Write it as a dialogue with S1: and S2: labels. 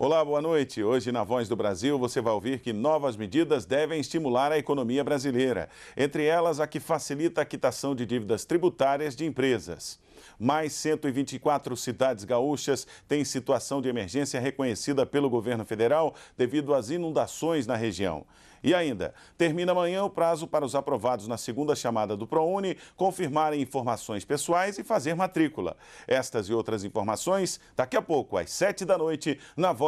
S1: Olá, boa noite. Hoje na Voz do Brasil você vai ouvir que novas medidas devem estimular a economia brasileira, entre elas a que facilita a quitação de dívidas tributárias de empresas. Mais 124 cidades gaúchas têm situação de emergência reconhecida pelo governo federal devido às inundações na região. E ainda, termina amanhã o prazo para os aprovados na segunda chamada do ProUni confirmarem informações pessoais e fazer matrícula. Estas e outras informações daqui a pouco, às 7 da noite, na Voz